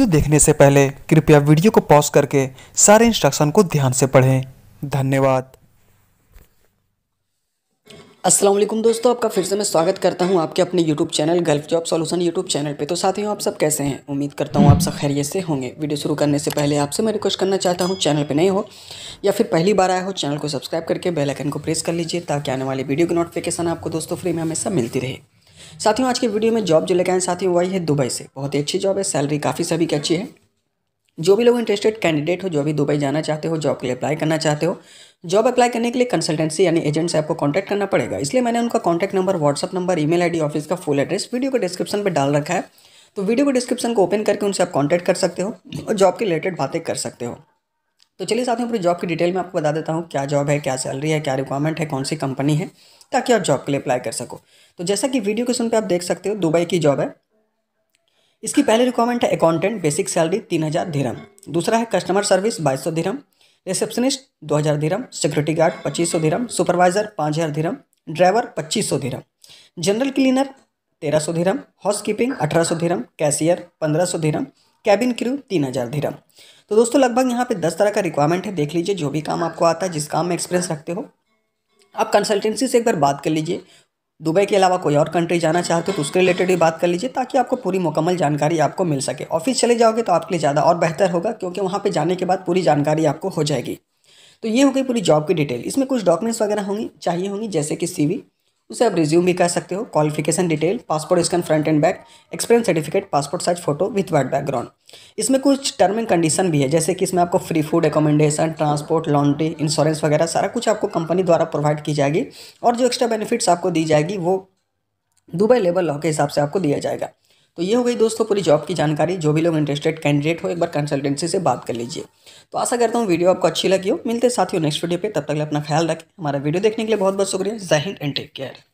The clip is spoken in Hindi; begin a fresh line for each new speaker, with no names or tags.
वीडियो देखने से पहले कृपया वीडियो को पॉज करके सारे इंस्ट्रक्शन को ध्यान से पढ़ें धन्यवाद
अस्सलाम वालेकुम दोस्तों आपका फिर से मैं स्वागत करता हूं आपके अपने YouTube channel gulf job solution YouTube channel पे तो साथियों आप सब कैसे हैं उम्मीद करता हूं आप सब खैरियत से होंगे वीडियो शुरू करने से पहले आपसे मैं रिक्वेस्ट करना चाहता हूं चैनल पे नए हो या फिर पहली बार आया हो चैनल को सब्सक्राइब करके बेलाइकन को प्रेस कर लीजिए ताकि आने वाली वीडियो की नोटिफिकेशन आपको दोस्तों फ्री में हमेशा मिलती रहे साथियों आज के वीडियो में जॉब जो लेकर आए साथियों वही है दुबई से बहुत ही अच्छी जॉब है सैलरी काफ़ी सभी की अच्छी है जो भी लोग इंटरेस्टेड कैंडिडेट हो जो भी दुबई जाना चाहते हो जॉब के लिए अप्लाई करना चाहते हो जॉब अप्लाई करने के लिए कंसल्टेंसी यानी एजेंट से आपको कांटेक्ट करना पड़ेगा इसलिए मैंने उनका contact number WhatsApp number email ID office का फुल एड्रेस वीडियो को डिस्क्रिप्शन पर डाल रखा है तो वीडियो को डिस्क्रिप्शन को ओपन करके उनसे आप कॉन्टैक्ट कर सकते हो और जॉब के रिलेटेड बातें कर सकते हो तो चलिए साथ में पूरी जॉब की डिटेल में आपको बता देता हूँ क्या जॉब है क्या सैलरी है क्या रिक्वायरमेंट है कौन सी कंपनी है ताकि आप जॉब के लिए अप्लाई कर सको तो जैसा कि वीडियो के सुन पर आप देख सकते हो दुबई की जॉब है इसकी पहली रिक्वायरमेंट है अकाउंटेंट बेसिक सैलरी तीन हज़ार धीरम दूसरा है कस्टमर सर्विस बाईस सौ धीरम रिसेप्शनिस्ट दो हज़ार धीरम सिक्योरिटी गार्ड पच्चीस सौ धीरम सुपरवाइजर पाँच हज़ार धीरम ड्राइवर पच्चीस सौ धीरम जनरल क्लीनर तेरह सौ धीरम हाउस कीपिंग अठारह सौ धीरम कैशियर पंद्रह सौ धीरम कैबिन क्रू तीन हज़ार धीरम तो दोस्तों लगभग यहाँ पे दस तरह का रिक्वायरमेंट है देख लीजिए जो भी काम आपको आता है जिस काम में एक्सपीरियंस रखते हो आप कंसल्टेंसी से एक बार बात कर लीजिए दुबई के अलावा कोई और कंट्री जाना चाहते हो तो उसके रिलेटेड भी बात कर लीजिए ताकि आपको पूरी मुकम्मल जानकारी आपको मिल सके ऑफिस चले जाओगे तो आपके लिए ज़्यादा और बेहतर होगा क्योंकि वहाँ पर जाने के बाद पूरी जानकारी आपको हो जाएगी तो ये हो गई पूरी जॉब की डिटेल इसमें कुछ डॉक्यूमेंट्स वगैरह होंगी चाहिए होंगी जैसे कि सी उसे आप रिज्यूम भी कह सकते हो qualification detail passport scan front and back experience certificate passport size photo with white background इसमें कुछ टर्म एंड कंडीशन भी है जैसे कि इसमें आपको free food accommodation transport laundry insurance वगैरह सारा कुछ आपको कंपनी द्वारा प्रोवाइड की जाएगी और जो एक्स्ट्रा बेनिफिट्स आपको दी जाएगी वो दुबई लेवल लॉ के हिसाब से आपको दिया जाएगा तो ये हो गई दोस्तों पूरी जॉब की जानकारी जो भी लोग इंटरेस्टेड कैंडिडेट हो एक बार कंसल्टेंसी से बात कर लीजिए तो आशा करता हूँ वीडियो आपको अच्छी लगी हो मिलते साथियों नेक्स्ट वीडियो पे तब तक अपना ख्याल रखें हमारा वीडियो देखने के लिए बहुत बहुत शुक्रिया जय हिंद एंड टेक केयर